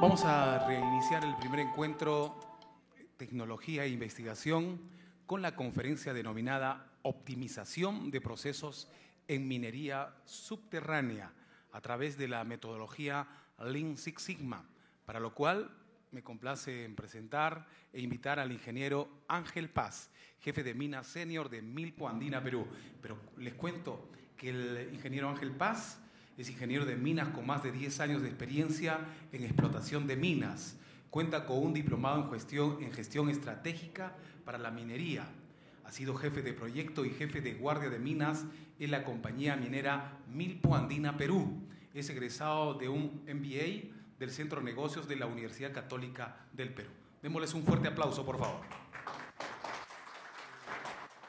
Vamos a reiniciar el primer encuentro Tecnología e Investigación con la conferencia denominada Optimización de procesos en minería subterránea a través de la metodología Lean Six Sigma, para lo cual me complace en presentar e invitar al ingeniero Ángel Paz, jefe de mina senior de Milpo Andina, Perú. Pero les cuento que el ingeniero Ángel Paz es ingeniero de minas con más de 10 años de experiencia en explotación de minas. Cuenta con un diplomado en gestión, estratégica para la minería. Ha sido jefe de proyecto y jefe de guardia de minas en la compañía minera Milpo Andina Perú. Es egresado de un MBA del Centro de Negocios de la Universidad Católica del Perú. Démosles un fuerte aplauso, por favor.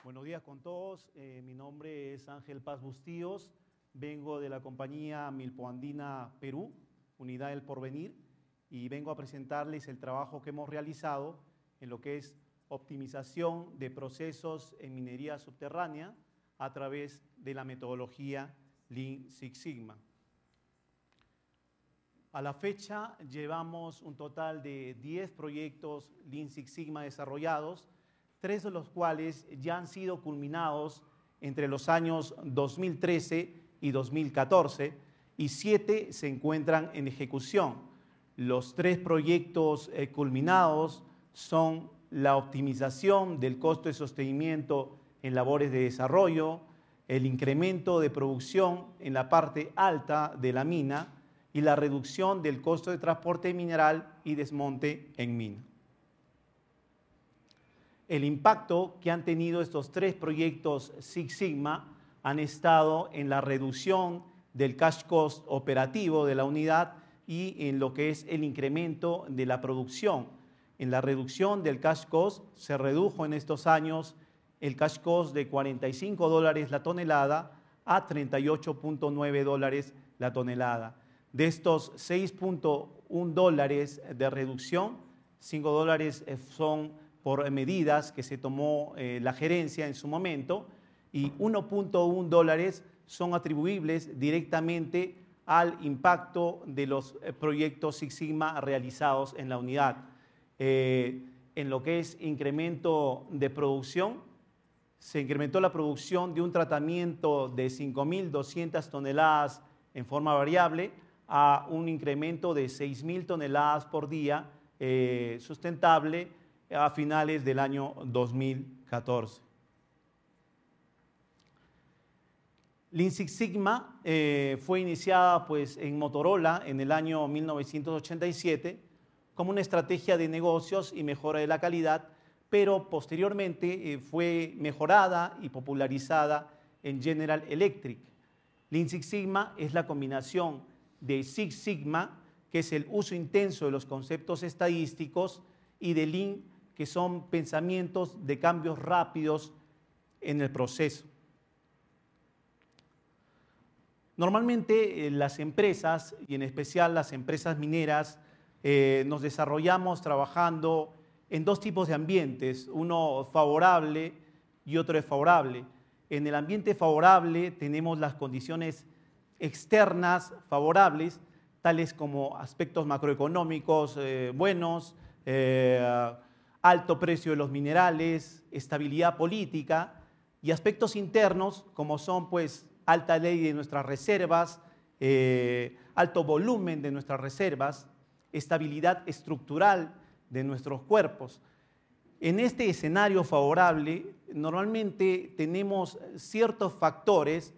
Buenos días con todos. Eh, mi nombre es Ángel Paz Bustíos vengo de la compañía Milpoandina Perú, Unidad del Porvenir, y vengo a presentarles el trabajo que hemos realizado en lo que es optimización de procesos en minería subterránea a través de la metodología Lean Six Sigma. A la fecha llevamos un total de 10 proyectos Lean Six Sigma desarrollados, tres de los cuales ya han sido culminados entre los años 2013 y 2014 y siete se encuentran en ejecución. Los tres proyectos eh, culminados son la optimización del costo de sostenimiento en labores de desarrollo, el incremento de producción en la parte alta de la mina y la reducción del costo de transporte mineral y desmonte en mina. El impacto que han tenido estos tres proyectos Six Sigma han estado en la reducción del cash cost operativo de la unidad y en lo que es el incremento de la producción. En la reducción del cash cost se redujo en estos años el cash cost de 45 dólares la tonelada a 38.9 dólares la tonelada. De estos 6.1 dólares de reducción, 5 dólares eh, son por medidas que se tomó eh, la gerencia en su momento y 1.1 dólares son atribuibles directamente al impacto de los eh, proyectos Six Sigma realizados en la unidad. Eh, en lo que es incremento de producción, se incrementó la producción de un tratamiento de 5.200 toneladas en forma variable a un incremento de 6.000 toneladas por día eh, sustentable a finales del año 2014. Lean Six Sigma eh, fue iniciada pues, en Motorola en el año 1987 como una estrategia de negocios y mejora de la calidad, pero posteriormente eh, fue mejorada y popularizada en General Electric. Lean Six Sigma es la combinación de Six Sigma, que es el uso intenso de los conceptos estadísticos, y de Lean, que son pensamientos de cambios rápidos en el proceso. Normalmente eh, las empresas, y en especial las empresas mineras, eh, nos desarrollamos trabajando en dos tipos de ambientes, uno favorable y otro desfavorable. En el ambiente favorable tenemos las condiciones externas favorables, tales como aspectos macroeconómicos eh, buenos, alto precio de los minerales, estabilidad política y aspectos internos como son pues alta ley de nuestras reservas, eh, alto volumen de nuestras reservas, estabilidad estructural de nuestros cuerpos. En este escenario favorable, normalmente tenemos ciertos factores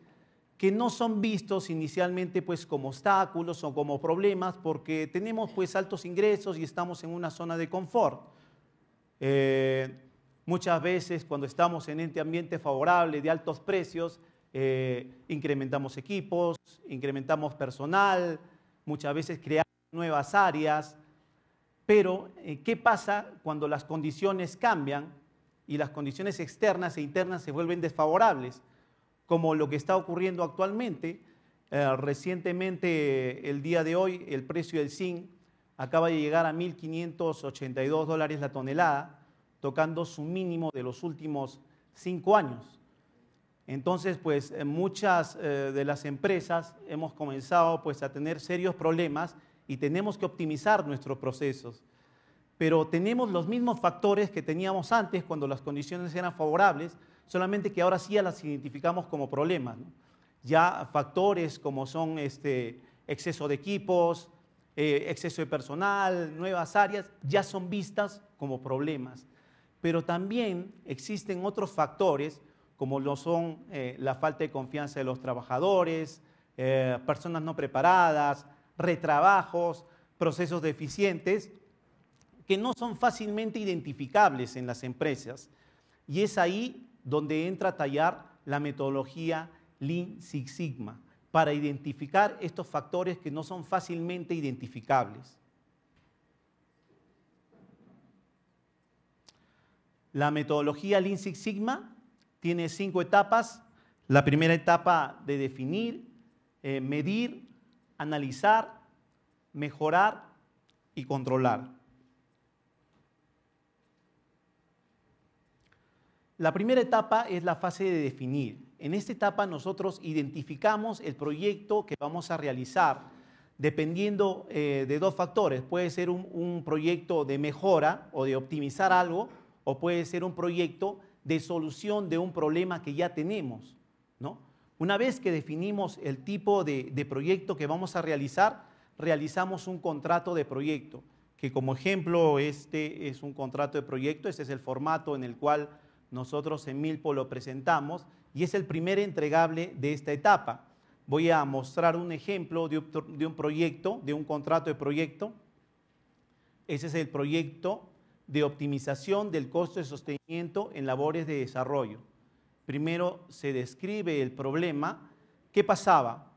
que no son vistos inicialmente pues como obstáculos o como problemas porque tenemos pues altos ingresos y estamos en una zona de confort. Eh, muchas veces cuando estamos en este ambiente favorable de altos precios, eh, incrementamos equipos, incrementamos personal, muchas veces creamos nuevas áreas, pero eh, ¿qué pasa cuando las condiciones cambian y las condiciones externas e internas se vuelven desfavorables? Como lo que está ocurriendo actualmente, eh, recientemente el día de hoy el precio del zinc acaba de llegar a 1.582 dólares la tonelada, tocando su mínimo de los últimos cinco años. Entonces, pues eh, muchas eh, de las empresas hemos comenzado pues a tener serios problemas y tenemos que optimizar nuestros procesos. Pero tenemos los mismos factores que teníamos antes cuando las condiciones eran favorables, solamente que ahora sí las identificamos como problemas. Ya factores como son este, exceso de equipos, eh, exceso de personal, nuevas áreas, ya son vistas como problemas. Pero también existen otros factores como lo son eh, la falta de confianza de los trabajadores, eh, personas no preparadas, retrabajos, procesos deficientes, que no son fácilmente identificables en las empresas. Y es ahí donde entra a tallar la metodología Lean Six Sigma, para identificar estos factores que no son fácilmente identificables. La metodología Lean Six Sigma tiene cinco etapas. La primera etapa de definir, eh, medir, analizar, mejorar y controlar. La primera etapa es la fase de definir. En esta etapa nosotros identificamos el proyecto que vamos a realizar dependiendo eh, de dos factores. Puede ser un, un proyecto de mejora o de optimizar algo o puede ser un proyecto de solución de un problema que ya tenemos. ¿no? Una vez que definimos el tipo de, de proyecto que vamos a realizar, realizamos un contrato de proyecto, que como ejemplo este es un contrato de proyecto, este es el formato en el cual nosotros en Milpo lo presentamos y es el primer entregable de esta etapa. Voy a mostrar un ejemplo de un proyecto, de un contrato de proyecto. Ese es el proyecto de optimización del costo de sostenimiento en labores de desarrollo. Primero se describe el problema. ¿Qué pasaba?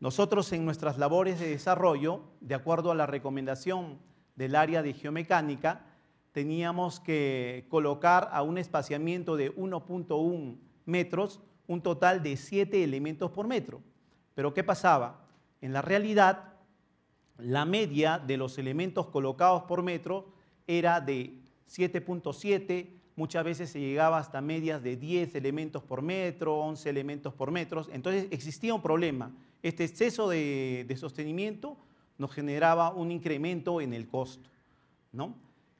Nosotros en nuestras labores de desarrollo, de acuerdo a la recomendación del área de geomecánica, teníamos que colocar a un espaciamiento de 1.1 metros un total de 7 elementos por metro. Pero ¿qué pasaba? En la realidad, la media de los elementos colocados por metro era de 7.7, muchas veces se llegaba hasta medias de 10 elementos por metro, 11 elementos por metro. Entonces existía un problema. Este exceso de, sostenimiento nos generaba un incremento en el costo. ¿no?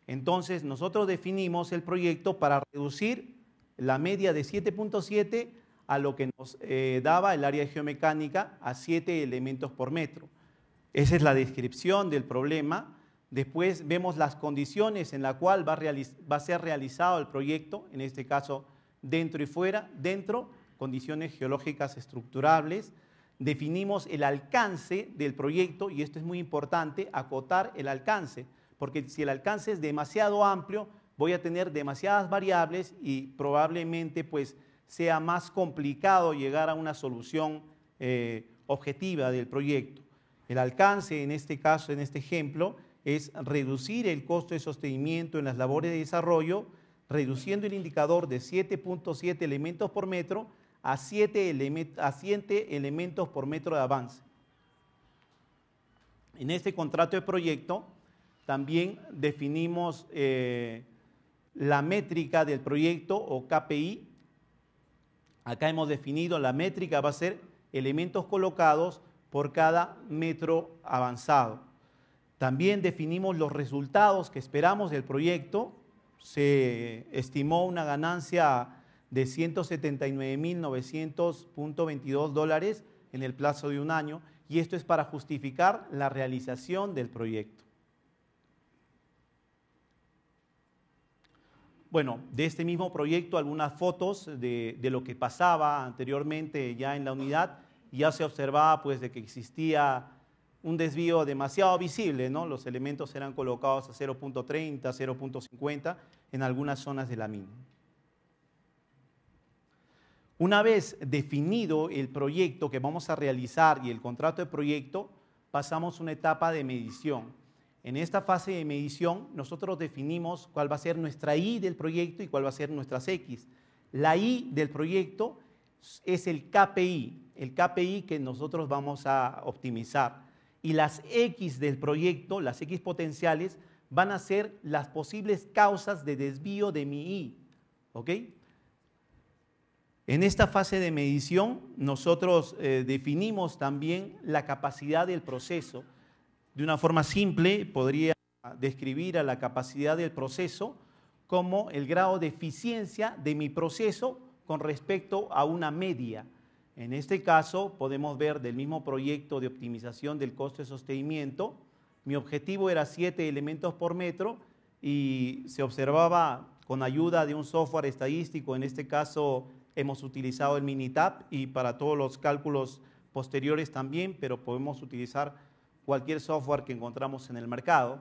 Entonces nosotros definimos el proyecto para reducir la media de 7.7 a lo que nos eh, daba el área geomecánica a 7 elementos por metro. Esa es la descripción del problema Después vemos las condiciones en las cuales va, a ser realizado el proyecto, en este caso dentro y fuera, dentro, condiciones geológicas estructurables. Definimos el alcance del proyecto y esto es muy importante, acotar el alcance, porque si el alcance es demasiado amplio, voy a tener demasiadas variables y probablemente pues sea más complicado llegar a una solución eh, objetiva del proyecto. El alcance, en este caso, en este ejemplo, es reducir el costo de sostenimiento en las labores de desarrollo, reduciendo el indicador de 7.7 elementos por metro a 7, elementos por metro de avance. En este contrato de proyecto también definimos eh, la métrica del proyecto o KPI. Acá hemos definido la métrica, va a ser elementos colocados por cada metro avanzado. También definimos los resultados que esperamos del proyecto. Se estimó una ganancia de 179.900.22 dólares en el plazo de un año y esto es para justificar la realización del proyecto. Bueno, de este mismo proyecto algunas fotos de, de lo que pasaba anteriormente ya en la unidad. Ya se observaba pues de que existía un desvío demasiado visible, ¿no? Los elementos serán colocados a 0.30, 0.50 en algunas zonas de la mina. Una vez definido el proyecto que vamos a realizar y el contrato de proyecto, pasamos una etapa de medición. En esta fase de medición, nosotros definimos cuál va a ser nuestra I del proyecto y cuál va a ser nuestras X. La I del proyecto es el KPI, el KPI que nosotros vamos a optimizar y las X del proyecto, las X potenciales, van a ser las posibles causas de desvío de mi Y. ¿Ok? En esta fase de medición, nosotros eh, definimos también la capacidad del proceso. De una forma simple, podría describir a la capacidad del proceso como el grado de eficiencia de mi proceso con respecto a una media. En este caso, podemos ver del mismo proyecto de optimización del coste de sostenimiento, mi objetivo era siete elementos por metro y se observaba con ayuda de un software estadístico, en este caso hemos utilizado el Minitab y para todos los cálculos posteriores también, pero podemos utilizar cualquier software que encontramos en el mercado.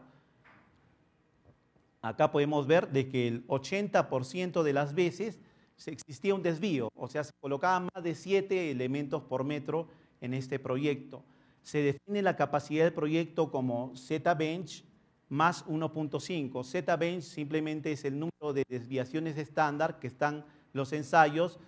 Acá podemos ver de que el 80% de las veces existía un desvío, o sea, se colocaban más de siete elementos por metro en este proyecto. Se define la capacidad del proyecto como Z-Bench más 1.5. Z-Bench simplemente es el número de desviaciones estándar que están los ensayos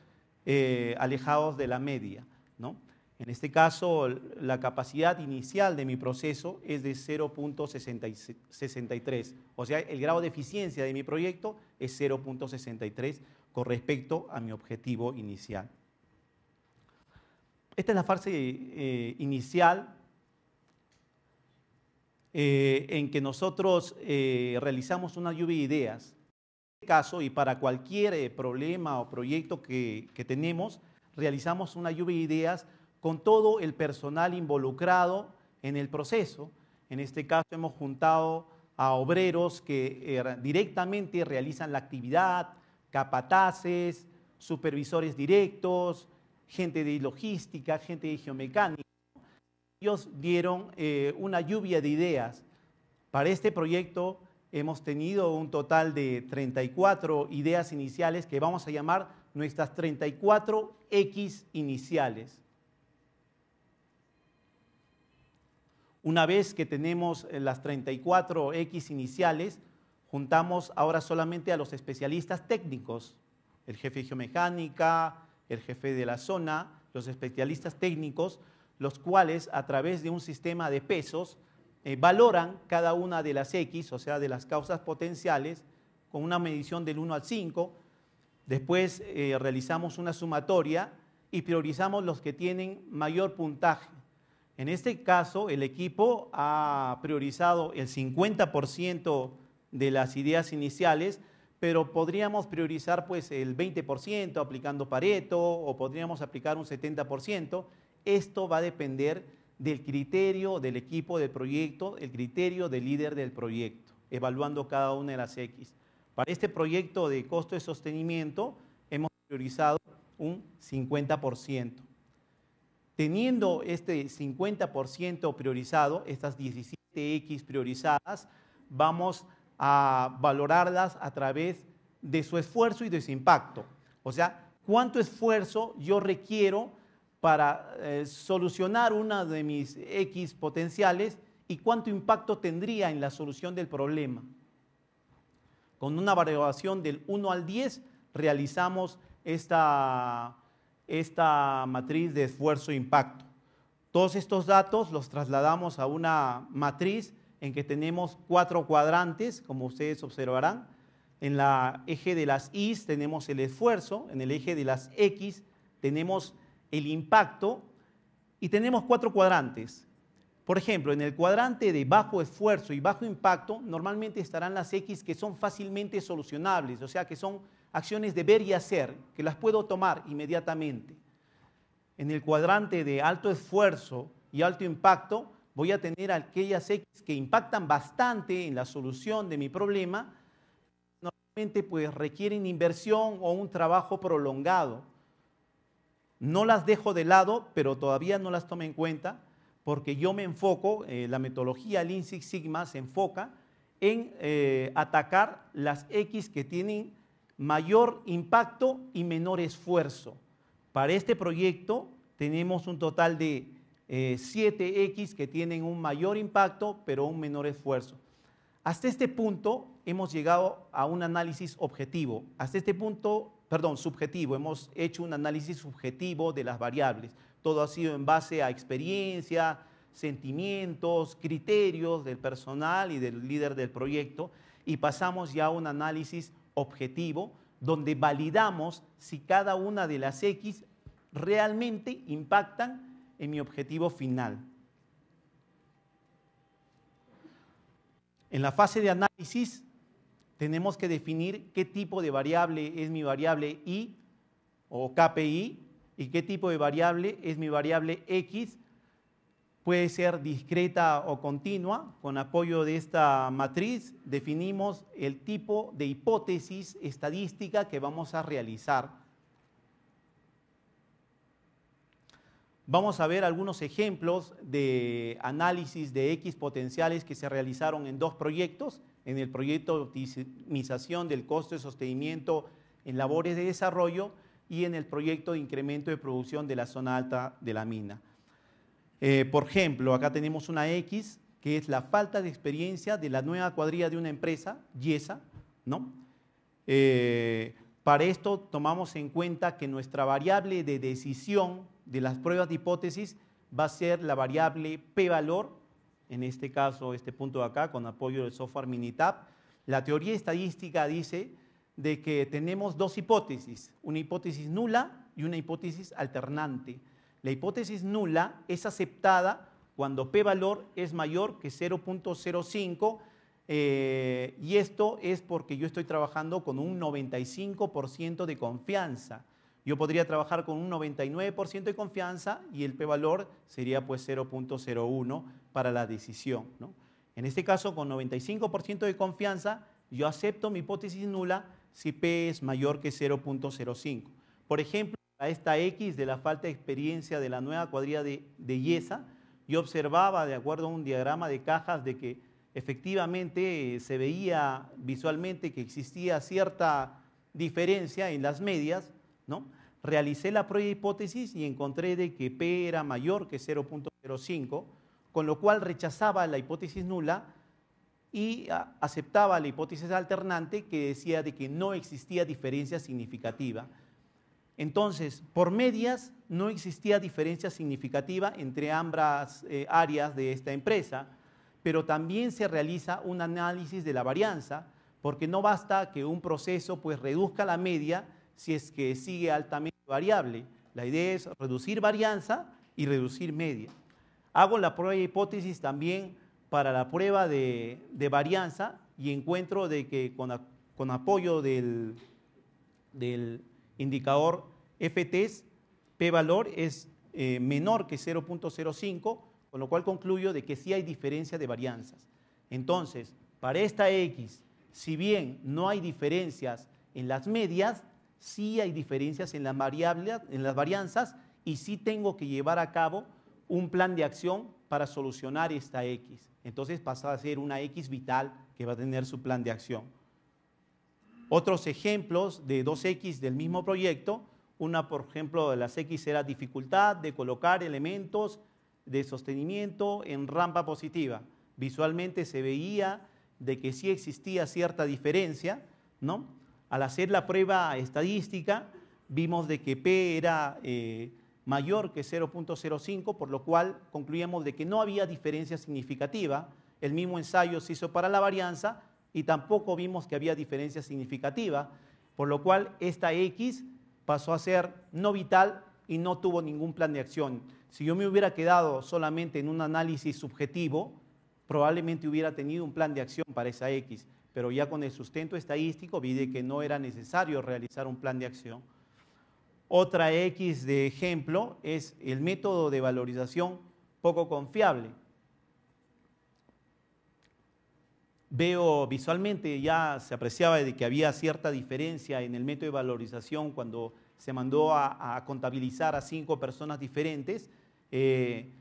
eh, alejados de la media. ¿no? En este caso, la capacidad inicial de mi proceso es de 0.63, o sea, el grado de eficiencia de mi proyecto es 0.63 con respecto a mi objetivo inicial. Esta es la fase eh, inicial eh, en que nosotros eh, realizamos una lluvia de ideas. En este caso, y para cualquier problema o proyecto que, tenemos, realizamos una lluvia de ideas con todo el personal involucrado en el proceso. En este caso hemos juntado a obreros que directamente realizan la actividad, capataces, supervisores directos, gente de logística, gente de geomecánica. Ellos dieron eh, una lluvia de ideas. Para este proyecto hemos tenido un total de 34 ideas iniciales que vamos a llamar nuestras 34 X iniciales. Una vez que tenemos las 34 X iniciales, juntamos ahora solamente a los especialistas técnicos, el jefe de geomecánica, el jefe de la zona, los especialistas técnicos, los cuales a través de un sistema de pesos eh, valoran cada una de las X, o sea, de las causas potenciales, con una medición del 1 al 5. Después eh, realizamos una sumatoria y priorizamos los que tienen mayor puntaje. En este caso, el equipo ha priorizado el 50% de las ideas iniciales, pero podríamos priorizar pues el 20% aplicando Pareto o podríamos aplicar un 70%. Esto va a depender del criterio del equipo del proyecto, el criterio del líder del proyecto, evaluando cada una de las X. Para este proyecto de costo de sostenimiento hemos priorizado un 50%. Teniendo este 50% priorizado, estas 17X priorizadas, vamos a valorarlas a través de su esfuerzo y de su impacto. O sea, cuánto esfuerzo yo requiero para eh, solucionar una de mis X potenciales y cuánto impacto tendría en la solución del problema. Con una valoración del 1 al 10 realizamos esta, esta matriz de esfuerzo-impacto. E Todos estos datos los trasladamos a una matriz en que tenemos cuatro cuadrantes, como ustedes observarán. En el eje de las Y tenemos el esfuerzo, en el eje de las X tenemos el impacto y tenemos cuatro cuadrantes. Por ejemplo, en el cuadrante de bajo esfuerzo y bajo impacto, normalmente estarán las X que son fácilmente solucionables, o sea, que son acciones de ver y hacer, que las puedo tomar inmediatamente. En el cuadrante de alto esfuerzo y alto impacto, voy a tener aquellas X que impactan bastante en la solución de mi problema, normalmente pues requieren inversión o un trabajo prolongado. No las dejo de lado, pero todavía no las tomo en cuenta porque yo me enfoco, eh, la metodología Lean Six Sigma se enfoca en eh, atacar las X que tienen mayor impacto y menor esfuerzo. Para este proyecto tenemos un total de 7X eh, que tienen un mayor impacto pero un menor esfuerzo. Hasta este punto hemos llegado a un análisis objetivo. Hasta este punto, perdón, subjetivo. Hemos hecho un análisis subjetivo de las variables. Todo ha sido en base a experiencia, sentimientos, criterios del personal y del líder del proyecto. Y pasamos ya a un análisis objetivo donde validamos si cada una de las X realmente impactan mi objetivo final. En la fase de análisis tenemos que definir qué tipo de variable es mi variable Y o KPI y qué tipo de variable es mi variable X. Puede ser discreta o continua. Con apoyo de esta matriz definimos el tipo de hipótesis estadística que vamos a realizar. Vamos a ver algunos ejemplos de análisis de X potenciales que se realizaron en dos proyectos, en el proyecto de optimización del costo de sostenimiento en labores de desarrollo y en el proyecto de incremento de producción de la zona alta de la mina. Eh, por ejemplo, acá tenemos una X, que es la falta de experiencia de la nueva cuadrilla de una empresa, YESA, ¿no? Eh, para esto tomamos en cuenta que nuestra variable de decisión de las pruebas de hipótesis va a ser la variable p-valor, en este caso este punto de acá con apoyo del software Minitab. La teoría estadística dice de que tenemos dos hipótesis, una hipótesis nula y una hipótesis alternante. La hipótesis nula es aceptada cuando p-valor es mayor que 0.05 eh, y esto es porque yo estoy trabajando con un 95% de confianza. Yo podría trabajar con un 99% de confianza y el p-valor sería pues 0.01 para la decisión. En este caso, con 95% de confianza, yo acepto mi hipótesis nula si p es mayor que 0.05. Por ejemplo, a esta X de la falta de experiencia de la nueva cuadrilla de, de yo observaba, de acuerdo a un diagrama de cajas, de que efectivamente eh, se veía visualmente que existía cierta diferencia en las medias, ¿no? realicé la prueba de hipótesis y encontré de que P era mayor que 0.05, con lo cual rechazaba la hipótesis nula y aceptaba la hipótesis alternante que decía de que no existía diferencia significativa. Entonces, por medias no existía diferencia significativa entre ambas eh, áreas de esta empresa pero también se realiza un análisis de la varianza, porque no basta que un proceso pues reduzca la media si es que sigue altamente variable. La idea es reducir varianza y reducir media. Hago la prueba de hipótesis también para la prueba de, varianza y encuentro de que con, apoyo del, indicador FTS, P valor es eh, menor que 0.05, con lo cual concluyo de que sí hay diferencia de varianzas. Entonces, para esta X, si bien no hay diferencias en las medias, sí hay diferencias en las, en las varianzas y sí tengo que llevar a cabo un plan de acción para solucionar esta X. Entonces pasa a ser una X vital que va a tener su plan de acción. Otros ejemplos de dos X del mismo proyecto, una por ejemplo de las X era dificultad de colocar elementos de sostenimiento en rampa positiva. Visualmente se veía de que sí existía cierta diferencia, ¿no? Al hacer la prueba estadística, vimos de que P era eh, mayor que 0.05, por lo cual concluíamos de que no había diferencia significativa. El mismo ensayo se hizo para la varianza y tampoco vimos que había diferencia significativa, por lo cual esta X pasó a ser no vital y no tuvo ningún plan de acción. Si yo me hubiera quedado solamente en un análisis subjetivo, probablemente hubiera tenido un plan de acción para esa X, pero ya con el sustento estadístico vi de que no era necesario realizar un plan de acción. Otra X de ejemplo es el método de valorización poco confiable. Veo visualmente, ya se apreciaba de que había cierta diferencia en el método de valorización cuando se mandó a, a contabilizar a cinco personas diferentes eh,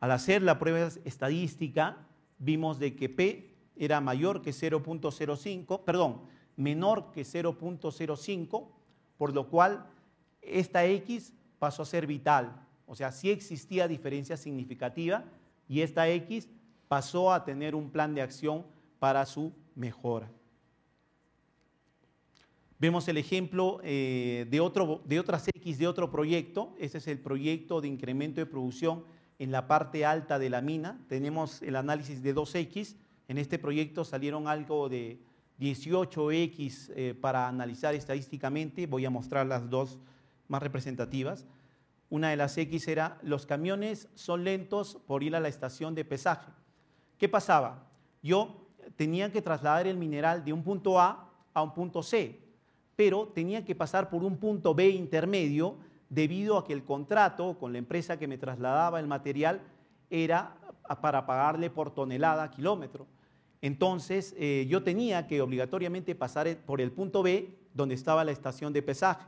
al hacer la prueba estadística, vimos de que P era mayor que 0.05, perdón, menor que 0.05, por lo cual esta X pasó a ser vital. O sea, sí existía diferencia significativa y esta X pasó a tener un plan de acción para su mejora. Vemos el ejemplo eh, de, otro, de otras X de otro proyecto. Este es el proyecto de incremento de producción en la parte alta de la mina. Tenemos el análisis de 2X. En este proyecto salieron algo de 18X eh, para analizar estadísticamente. Voy a mostrar las dos más representativas. Una de las X era, los camiones son lentos por ir a la estación de pesaje. ¿Qué pasaba? Yo tenía que trasladar el mineral de un punto A a un punto C pero tenía que pasar por un punto B intermedio debido a que el contrato con la empresa que me trasladaba el material era para pagarle por tonelada, kilómetro. Entonces eh, yo tenía que obligatoriamente pasar por el punto B donde estaba la estación de pesaje.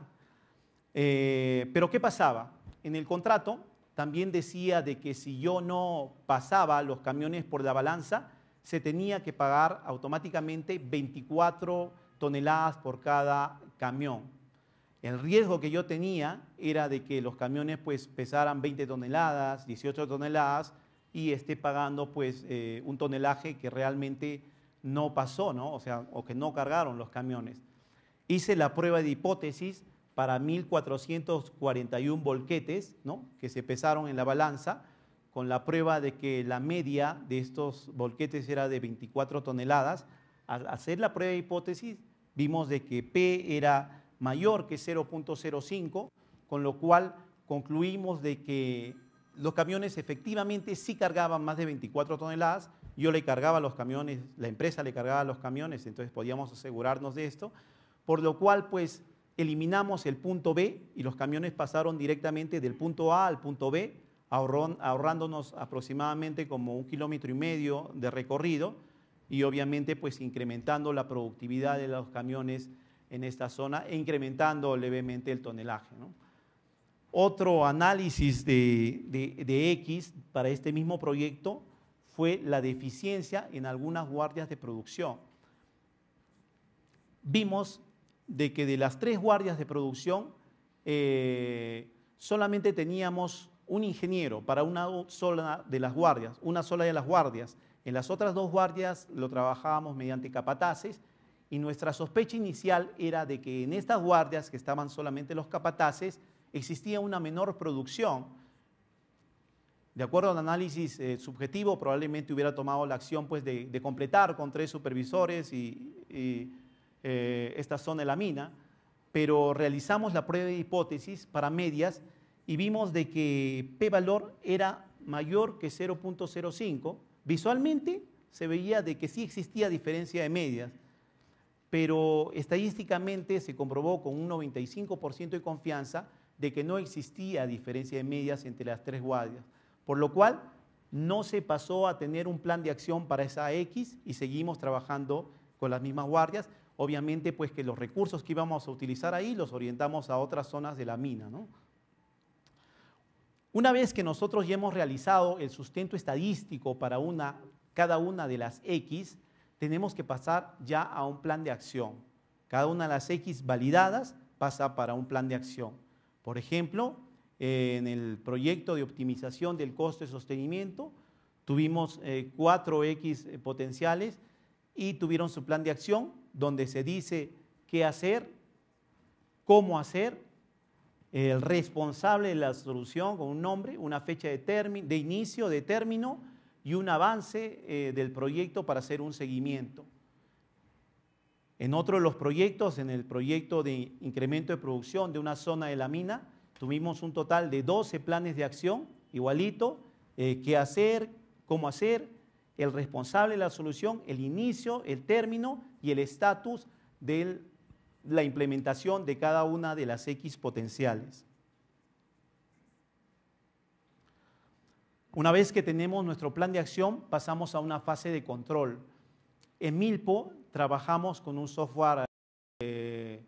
Eh, pero ¿qué pasaba? En el contrato también decía de que si yo no pasaba los camiones por la balanza, se tenía que pagar automáticamente 24 toneladas por cada camión. El riesgo que yo tenía era de que los camiones pues pesaran 20 toneladas, 18 toneladas y esté pagando pues eh, un tonelaje que realmente no pasó, ¿no? O sea, o que no cargaron los camiones. Hice la prueba de hipótesis para 1.441 volquetes, ¿no? Que se pesaron en la balanza con la prueba de que la media de estos bolquetes era de 24 toneladas, al hacer la prueba de hipótesis, vimos de que P era mayor que 0.05, con lo cual concluimos de que los camiones efectivamente sí cargaban más de 24 toneladas. Yo le cargaba los camiones, la empresa le cargaba los camiones, entonces podíamos asegurarnos de esto, por lo cual pues eliminamos el punto B y los camiones pasaron directamente del punto A al punto B, ahorrándonos aproximadamente como un kilómetro y medio de recorrido y obviamente pues incrementando la productividad de los camiones en esta zona e incrementando levemente el tonelaje. Otro análisis de, X para este mismo proyecto fue la deficiencia en algunas guardias de producción. Vimos de que de las tres guardias de producción eh, solamente teníamos un ingeniero para una sola de las guardias, una sola de las guardias, en las otras dos guardias lo trabajábamos mediante capataces y nuestra sospecha inicial era de que en estas guardias, que estaban solamente los capataces, existía una menor producción. De acuerdo al análisis eh, subjetivo, probablemente hubiera tomado la acción pues, de, completar con tres supervisores y, eh, esta zona de la mina, pero realizamos la prueba de hipótesis para medias y vimos de que P valor era mayor que 0.05 Visualmente se veía de que sí existía diferencia de medias, pero estadísticamente se comprobó con un 95% de confianza de que no existía diferencia de medias entre las tres guardias, por lo cual no se pasó a tener un plan de acción para esa X y seguimos trabajando con las mismas guardias. Obviamente, pues que los recursos que íbamos a utilizar ahí los orientamos a otras zonas de la mina, ¿no? Una vez que nosotros ya hemos realizado el sustento estadístico para una, cada una de las X, tenemos que pasar ya a un plan de acción. Cada una de las X validadas pasa para un plan de acción. Por ejemplo, en el proyecto de optimización del costo de sostenimiento, tuvimos eh, cuatro X eh, potenciales y tuvieron su plan de acción donde se dice qué hacer, cómo hacer el responsable de la solución con un nombre, una fecha de, de inicio, de término y un avance eh, del proyecto para hacer un seguimiento. En otro de los proyectos, en el proyecto de incremento de producción de una zona de la mina, tuvimos un total de 12 planes de acción, igualito, eh, qué hacer, cómo hacer, el responsable de la solución, el inicio, el término y el estatus del la implementación de cada una de las X potenciales. Una vez que tenemos nuestro plan de acción, pasamos a una fase de control. En Milpo trabajamos con un software eh,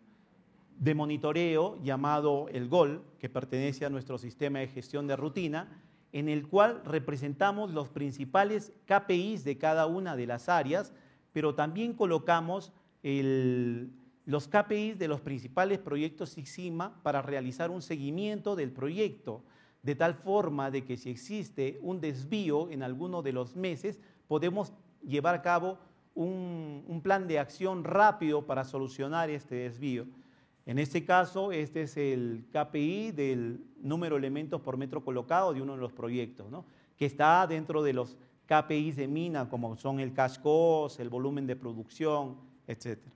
de monitoreo llamado el GOL, que pertenece a nuestro sistema de gestión de rutina, en el cual representamos los principales KPIs de cada una de las áreas, pero también colocamos el, los KPIs de los principales proyectos SIGSIMA para realizar un seguimiento del proyecto, de tal forma de que si existe un desvío en alguno de los meses, podemos llevar a cabo un, plan de acción rápido para solucionar este desvío. En este caso, este es el KPI del número de elementos por metro colocado de uno de los proyectos, que está dentro de los KPIs de mina, como son el cash el volumen de producción, etcétera.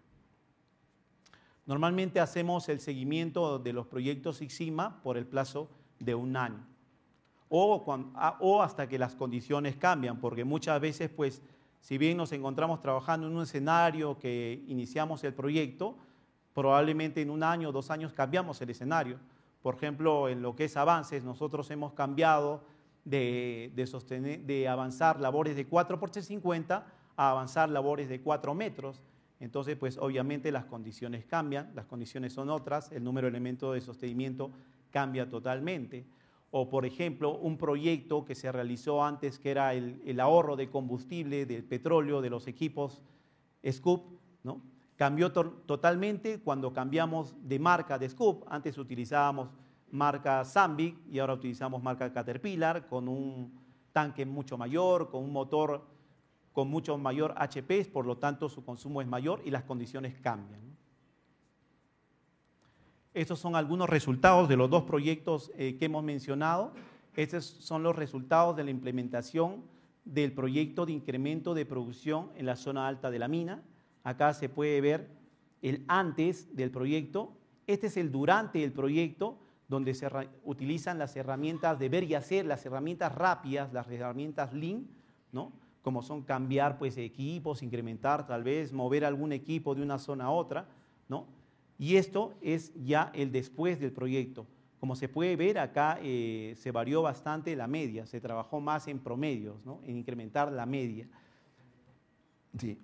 Normalmente hacemos el seguimiento de los proyectos IXIMA por el plazo de un año o, hasta que las condiciones cambian, porque muchas veces, pues, si bien nos encontramos trabajando en un escenario que iniciamos el proyecto, probablemente en un año o dos años cambiamos el escenario. Por ejemplo, en lo que es avances, nosotros hemos cambiado de, avanzar labores de 4 por 50 a avanzar labores de 4 metros. Entonces, pues obviamente las condiciones cambian, las condiciones son otras, el número de elementos de sostenimiento cambia totalmente. O, por ejemplo, un proyecto que se realizó antes, que era el, ahorro de combustible, del petróleo, de los equipos Scoop, ¿no? cambió totalmente cuando cambiamos de marca de Scoop. Antes utilizábamos marca Zambic y ahora utilizamos marca Caterpillar con un tanque mucho mayor, con un motor con mucho mayor HP, por lo tanto su consumo es mayor y las condiciones cambian. Estos son algunos resultados de los dos proyectos eh, que hemos mencionado. Estos son los resultados de la implementación del proyecto de incremento de producción en la zona alta de la mina. Acá se puede ver el antes del proyecto. Este es el durante del proyecto, donde se utilizan las herramientas de ver y hacer, las herramientas rápidas, las herramientas Lean, ¿no? como son cambiar pues equipos, incrementar tal vez, mover algún equipo de una zona a otra, ¿no? Y esto es ya el después del proyecto. Como se puede ver acá eh, se varió bastante la media, se trabajó más en promedios, ¿no? En incrementar la media. Sí,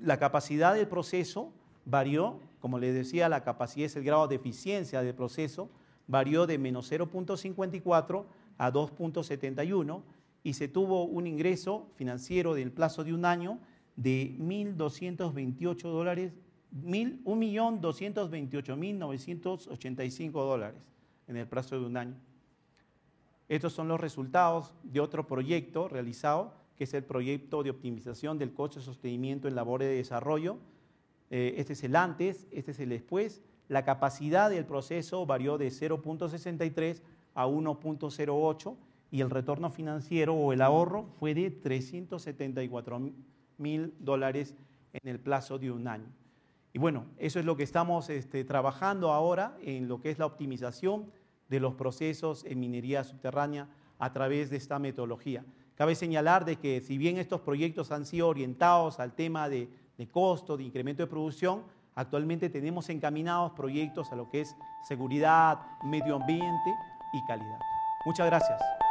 La capacidad del proceso varió, como les decía, la capacidad es el grado de eficiencia del proceso, varió de menos 0.54 a 2.71 y se tuvo un ingreso financiero del plazo de un año de 1.228 dólares, 1.228.985 dólares en el plazo de un año. Estos son los resultados de otro proyecto realizado, que es el proyecto de optimización del costo de sostenimiento en labores de desarrollo. Eh, este es el antes, este es el después. La capacidad del proceso varió de 0.63 a 1.08 y el retorno financiero o el ahorro fue de 374 mil dólares en el plazo de un año. Y bueno, eso es lo que estamos este, trabajando ahora en lo que es la optimización de los procesos en minería subterránea a través de esta metodología. Cabe señalar de que si bien estos proyectos han sido orientados al tema de costo, de incremento de producción, actualmente tenemos encaminados proyectos a lo que es seguridad, medio ambiente y calidad. Muchas gracias.